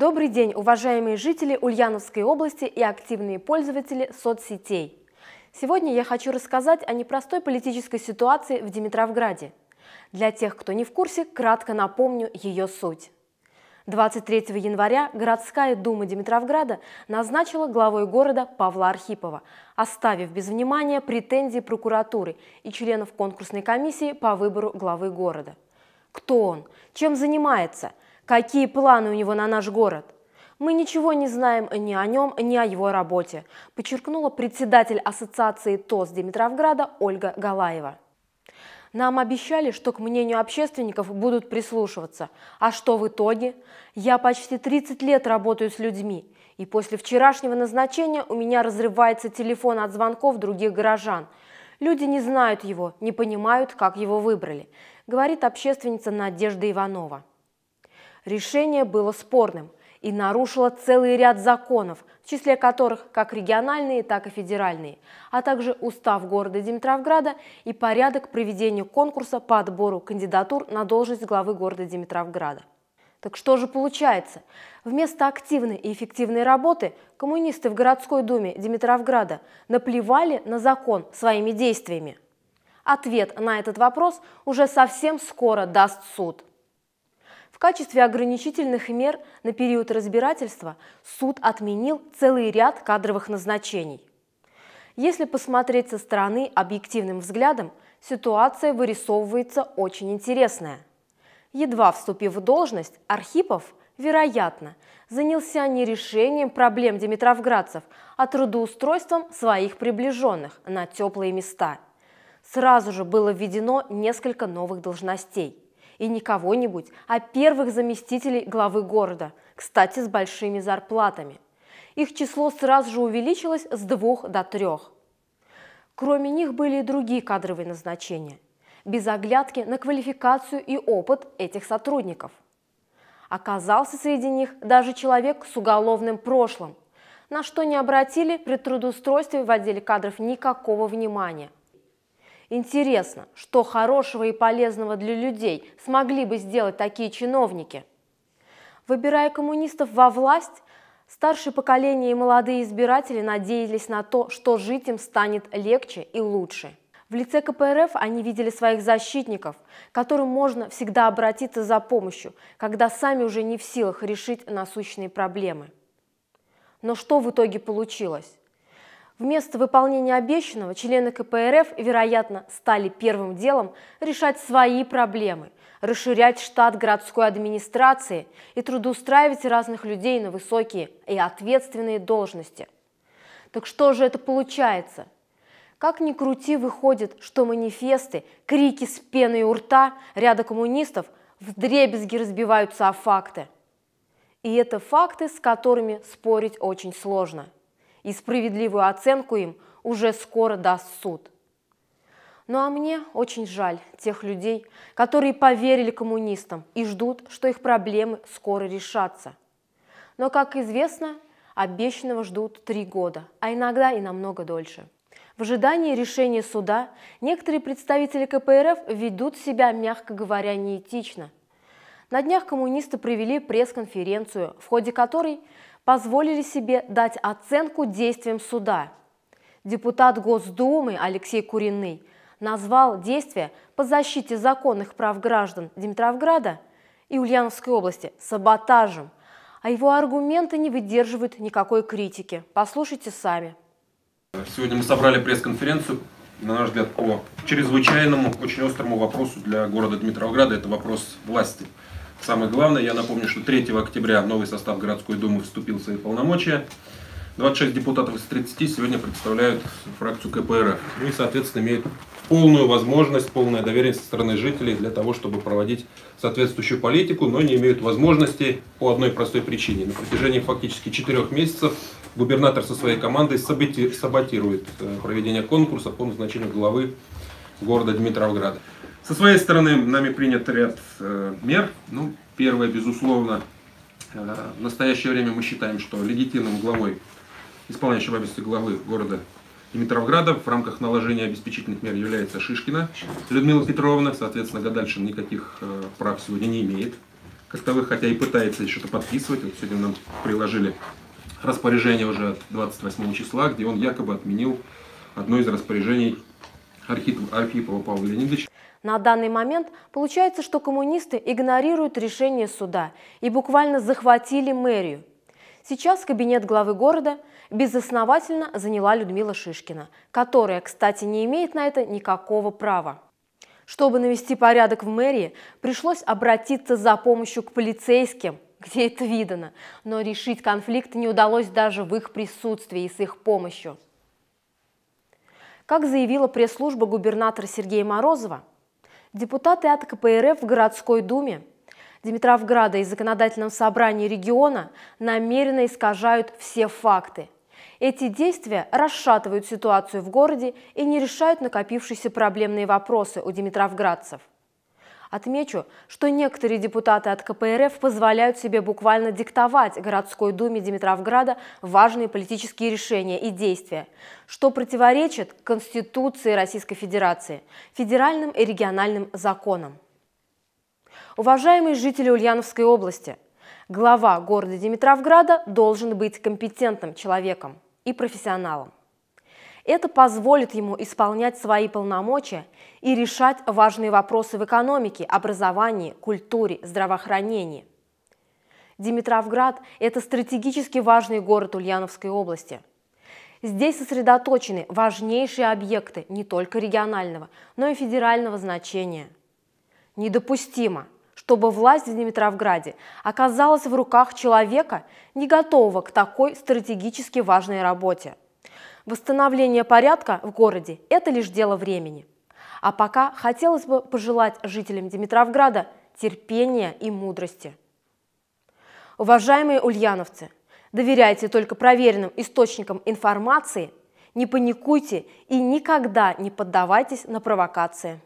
Добрый день, уважаемые жители Ульяновской области и активные пользователи соцсетей. Сегодня я хочу рассказать о непростой политической ситуации в Димитровграде. Для тех, кто не в курсе, кратко напомню ее суть. 23 января городская дума Димитровграда назначила главой города Павла Архипова, оставив без внимания претензии прокуратуры и членов конкурсной комиссии по выбору главы города. Кто он? Чем занимается? – Какие планы у него на наш город? Мы ничего не знаем ни о нем, ни о его работе, подчеркнула председатель Ассоциации ТОС Димитровграда Ольга Галаева. Нам обещали, что к мнению общественников будут прислушиваться. А что в итоге? Я почти 30 лет работаю с людьми, и после вчерашнего назначения у меня разрывается телефон от звонков других горожан. Люди не знают его, не понимают, как его выбрали, говорит общественница Надежда Иванова. Решение было спорным и нарушило целый ряд законов, в числе которых как региональные, так и федеральные, а также устав города Димитровграда и порядок проведения конкурса по отбору кандидатур на должность главы города Димитровграда. Так что же получается? Вместо активной и эффективной работы коммунисты в городской думе Димитровграда наплевали на закон своими действиями. Ответ на этот вопрос уже совсем скоро даст суд. В качестве ограничительных мер на период разбирательства суд отменил целый ряд кадровых назначений. Если посмотреть со стороны объективным взглядом, ситуация вырисовывается очень интересная. Едва вступив в должность, Архипов, вероятно, занялся не решением проблем димитровградцев, а трудоустройством своих приближенных на теплые места. Сразу же было введено несколько новых должностей – и не кого-нибудь, а первых заместителей главы города, кстати, с большими зарплатами. Их число сразу же увеличилось с двух до трех. Кроме них были и другие кадровые назначения, без оглядки на квалификацию и опыт этих сотрудников. Оказался среди них даже человек с уголовным прошлым, на что не обратили при трудоустройстве в отделе кадров никакого внимания – Интересно, что хорошего и полезного для людей смогли бы сделать такие чиновники? Выбирая коммунистов во власть, старшее поколение и молодые избиратели надеялись на то, что жить им станет легче и лучше. В лице КПРФ они видели своих защитников, к которым можно всегда обратиться за помощью, когда сами уже не в силах решить насущные проблемы. Но что в итоге получилось? Вместо выполнения обещанного члены КПРФ, вероятно, стали первым делом решать свои проблемы, расширять штат городской администрации и трудоустраивать разных людей на высокие и ответственные должности. Так что же это получается? Как ни крути, выходит, что манифесты, крики с пеной у рта ряда коммунистов вдребезги разбиваются о факты. И это факты, с которыми спорить очень сложно – и справедливую оценку им уже скоро даст суд. Ну а мне очень жаль тех людей, которые поверили коммунистам и ждут, что их проблемы скоро решатся. Но, как известно, обещанного ждут три года, а иногда и намного дольше. В ожидании решения суда некоторые представители КПРФ ведут себя, мягко говоря, неэтично. На днях коммунисты провели пресс-конференцию, в ходе которой позволили себе дать оценку действиям суда. Депутат Госдумы Алексей Куриный назвал действия по защите законных прав граждан Димитровграда и Ульяновской области саботажем, а его аргументы не выдерживают никакой критики. Послушайте сами. Сегодня мы собрали пресс-конференцию, на наш взгляд, по чрезвычайному, очень острому вопросу для города Дмитровграда. Это вопрос власти. Самое главное, я напомню, что 3 октября новый состав городской думы вступил в свои полномочия. 26 депутатов из 30 сегодня представляют фракцию КПРФ. Ну и, соответственно, имеют полную возможность, полное доверие со стороны жителей для того, чтобы проводить соответствующую политику, но не имеют возможности по одной простой причине. На протяжении фактически четырех месяцев губернатор со своей командой саботирует э, проведение конкурса по назначению главы города Дмитровграда. Со своей стороны нами принят ряд э, мер. Ну, первое, безусловно, э, в настоящее время мы считаем, что легитимным главой, исполняющим обязанности главы города Димитровграда в рамках наложения обеспечительных мер является Шишкина Людмила Петровна. Соответственно, Гадальшин никаких э, прав сегодня не имеет как таковых, хотя и пытается что-то подписывать. Вот сегодня нам приложили распоряжение уже от 28 числа, где он якобы отменил одно из распоряжений Архипова Павла Леонидовича. На данный момент получается, что коммунисты игнорируют решение суда и буквально захватили мэрию. Сейчас кабинет главы города безосновательно заняла Людмила Шишкина, которая, кстати, не имеет на это никакого права. Чтобы навести порядок в мэрии, пришлось обратиться за помощью к полицейским, где это видано, но решить конфликт не удалось даже в их присутствии и с их помощью. Как заявила пресс-служба губернатора Сергея Морозова, депутаты от КПРФ в городской думе Димитровграда и законодательном собрании региона намеренно искажают все факты. Эти действия расшатывают ситуацию в городе и не решают накопившиеся проблемные вопросы у димитровградцев. Отмечу, что некоторые депутаты от КПРФ позволяют себе буквально диктовать городской думе Димитровграда важные политические решения и действия, что противоречит Конституции Российской Федерации, федеральным и региональным законам. Уважаемые жители Ульяновской области, глава города Димитровграда должен быть компетентным человеком и профессионалом. Это позволит ему исполнять свои полномочия и решать важные вопросы в экономике, образовании, культуре, здравоохранении. Димитровград – это стратегически важный город Ульяновской области. Здесь сосредоточены важнейшие объекты не только регионального, но и федерального значения. Недопустимо, чтобы власть в Димитровграде оказалась в руках человека, не готового к такой стратегически важной работе. Восстановление порядка в городе – это лишь дело времени. А пока хотелось бы пожелать жителям Димитровграда терпения и мудрости. Уважаемые ульяновцы, доверяйте только проверенным источникам информации, не паникуйте и никогда не поддавайтесь на провокации.